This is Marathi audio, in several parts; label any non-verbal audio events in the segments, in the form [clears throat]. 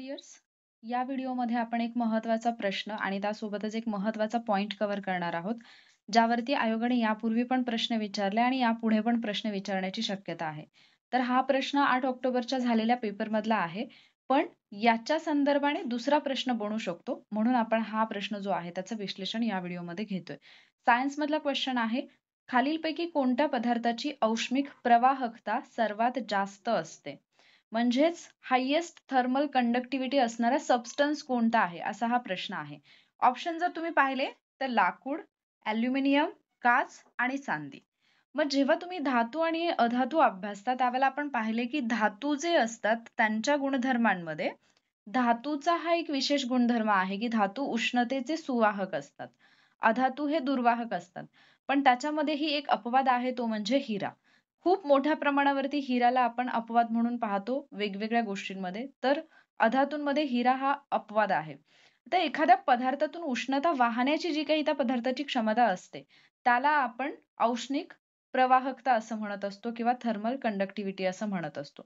या इयर्स या व्हिडिओमध्ये आपण एक महत्वाचा प्रश्न आणि त्यासोबतच एक महत्त्वाचा पॉईंट कव्हर करणार आहोत ज्यावरती आयोगाने यापूर्वी पण प्रश्न विचारले आणि यापुढे पण प्रश्न विचारण्याची शक्यता आहे तर हा प्रश्न आठ ऑक्टोबरच्या झालेल्या मधला आहे पण याच्या संदर्भाने दुसरा प्रश्न बनू शकतो म्हणून आपण हा प्रश्न जो आहे त्याचं विश्लेषण या व्हिडिओमध्ये घेतोय मधला क्वेश्चन आहे खालीलपैकी कोणत्या पदार्थाची औष्मिक प्रवाहकता सर्वात जास्त असते म्हणजेच हायेस्ट थर्मल कंडक्टिव्हिटी असणारा सबस्टन्स कोणता आहे असा हा प्रश्न आहे. ऑप्शन जर तुम्ही पाहिले तर लाकूड, aluminium, काच आणि चांदी. मग जेव्हा तुम्ही धातू आणि अधातू अभ्यासता त्यावेळेला आपण पाहिले की धातू जे असतात त्यांच्या गुणधर्मांमध्ये धातूचा हा एक विशेष गुणधर्म आहे की धातू उष्णतेचे सुवाहक असतात. अधातू हे दुर्वाहक असतात. पण त्याच्यामध्येही एक अपवाद आहे तो म्हणजे हिरा. खूप मोठ्या प्रमाणावरती हिराला आपण अपवाद म्हणून पाहतो वेगवेगळ्या गोष्टींमध्ये तर अधातूंमध्ये हिरा हा अपवाद आहे तर एखाद्या पदार्थातून उष्णता वाहण्याची जी काही त्या पदार्थाची क्षमता असते त्याला आपण औष्णिक प्रवाहकता असं म्हणत असतो किंवा थर्मल कंडक्टिव्हिटी असं म्हणत असतो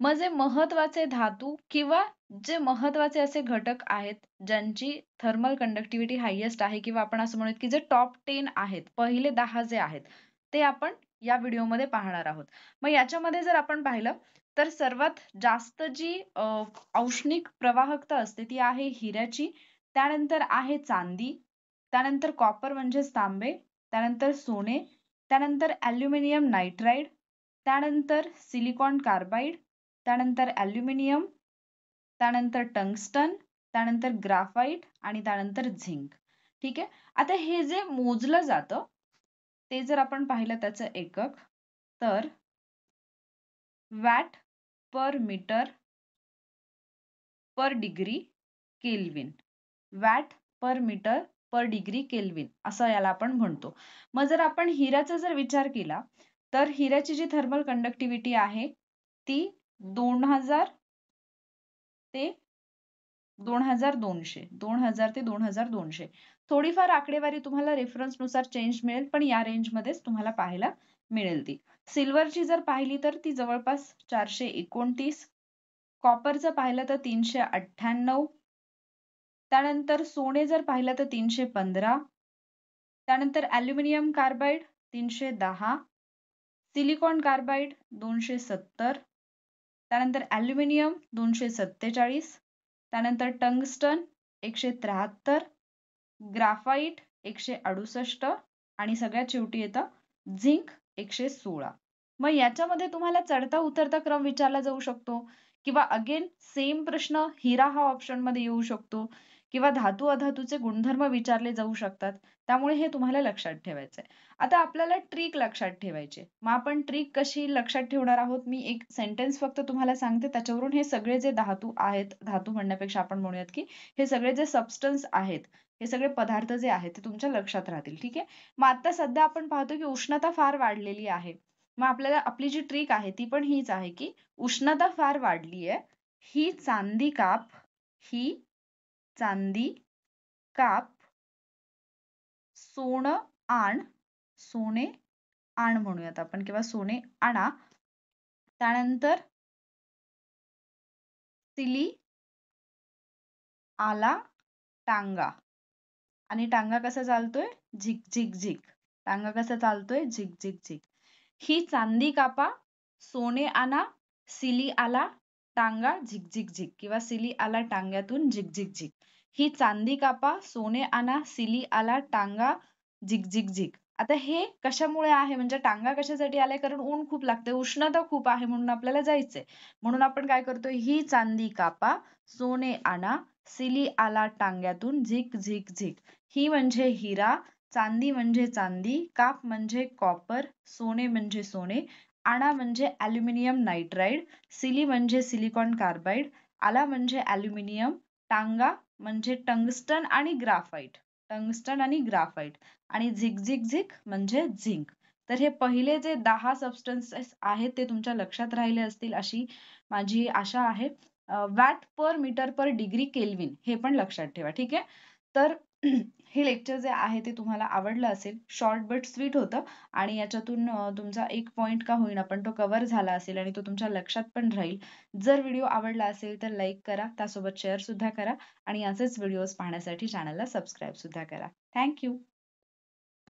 मग जे महत्वाचे धातू किंवा जे महत्वाचे असे घटक आहेत ज्यांची थर्मल कंडक्टिव्हिटी हायेस्ट आहे किंवा आपण असं म्हणूयात की जे टॉप टेन आहेत पहिले दहा जे आहेत ते आपण या व्हिडिओमध्ये पाहणार आहोत मग याच्यामध्ये जर आपण पाहिलं तर सर्वात जास्त जी औष्णिक प्रवाहकता असते ती आहे हिऱ्याची त्यानंतर आहे चांदी त्यानंतर कॉपर म्हणजेच तांबे त्यानंतर सोने त्यानंतर ॲल्युमिनियम नायट्राईड त्यानंतर सिलिकॉन कार्बाईड त्यानंतर ॲल्युमिनियम त्यानंतर टंगस्टन त्यानंतर ग्राफाईट आणि त्यानंतर झिंक ठीक आहे आता हे जे मोजलं जातं ते जर आपण पाहिलं त्याचं एकक तर watt per metre per degree kelvin watt per metre per degree kelvin असं याला आपण म्हणतो मग जर आपण हिऱ्याचा जर विचार केला तर हिऱ्याची जी थर्मल कंडक्टिव्हिटी आहे ती दोन हजार ते दोन हजार दोनशे दोन हजार ते दोन हजार दोनशे थोडीफार आकडेवारी तुम्हाला रेफरन्स नुसार चेंज मिळेल पण या रेंजमध्येच तुम्हाला पाहायला मिळेल ती सिल्वरची जर पाहिली तर ती जवळपास चारशे एकोणतीस कॉपरचं पाहिलं तर तीनशे अठ्ठ्याण्णव त्यानंतर सोने जर पाहिलं तर तीनशे पंधरा त्यानंतर ॲल्युमिनियम कार्बाईड तीनशे दहा सिलिकॉन कार्बाईड दोनशे सत्तर त्यानंतर ॲल्युमिनियम दोनशे सत्तेचाळीस त्यानंतर टंगस्टन एकशे त्र्याहत्तर ग्राफाईट एकशे अडुसष्ट आणि सगळ्यात शेवटी येतं झिंक एकशे सोळा. मग याच्यामध्ये तुम्हाला चढता उतरता क्रम विचारला जाऊ शकतो. किंवा अगेन सेम प्रश्न हिरा हा ऑप्शन मध्ये येऊ शकतो किंवा धातू अधातूचे गुणधर्म विचारले जाऊ शकतात त्यामुळे हे तुम्हाला लक्षात ठेवायचंय आता आपल्याला ट्रिक लक्षात ठेवायचे मग आपण trick कशी लक्षात ठेवणार आहोत मी एक सेंटेन्स फक्त तुम्हाला सांगते त्याच्यावरून हे सगळे जे धातू आहेत धातू म्हणण्यापेक्षा आपण म्हणूयात की हे सगळे जे सबस्टन्स आहेत हे सगळे पदार्थ जे आहेत ते तुमच्या लक्षात राहतील ठीक आहे मग आता सध्या आपण पाहतो की उष्णता फार वाढलेली आहे मग आपल्याला आपली जी ट्रिक आहे ती पण हीच आहे की उष्णता फार वाढली आहे ही चांदी काप ही चांदी काप सोन आण सोने आण म्हणूयात आपण किंवा सोने आणा त्यानंतर तिली आला टांगा आणि टांगा कसा चालतोय झिक झिक झिक टांगा कसा चालतोय झिक झिक झिक ही चांदी कापा, सोने आना सिली आला टांगा झिक झिक झिक किंवा सिली आला टांग्यातून झिक झिक झिक ही चांदी कापा, सोने आणा, सिली आला टांगा झिक झिक झिक आता हे कशामुळे आहे म्हणजे टांगा कशासाठी आलाय कारण ऊन खूप लागते उष्णता खूप आहे म्हणून आपल्याला जायचंय म्हणून आपण काय करतोय ही चांदी कापा सोने आणा सिली आला टांग्यातून झिक झिक झिक ही म्हणजे हिरा चांदी म्हणजे चांदी, काप म्हणजे कॉपर सोने म्हणजे सोने, आणा म्हणजे ॲल्युमिनियम nitride, सिली म्हणजे सिलिकॉन कार्बाईड आला म्हणजे ॲल्युमिनियम टांगा म्हणजे टंगस्टन आणि ग्राफाईट टंगस्टन आणि ग्राफाईट आणि झिग म्हणजे झिंक तर हे पहिले जे दहा सबस्टन्सेस आहेत ते तुमच्या लक्षात राहिले असतील अशी माझी आशा आहे. Watt per metre per degree kelvin हे पण लक्षात ठेवा. ठीक आहे. तर [clears throat] हे लेक्चर जे आहे ते तुम्हाला आवडलं असेल शॉर्ट बट स्वीट होतं आणि याच्यातून तुमचा एक पॉईंट का होईना पण तो कव्हर झाला असेल आणि तो तुमच्या लक्षात पण राहील जर व्हिडिओ आवडला असेल तर लाईक करा त्यासोबत शेअर सुद्धा करा आणि असेच videos पाहण्यासाठी चॅनलला ला सुद्धा करा थँक्यू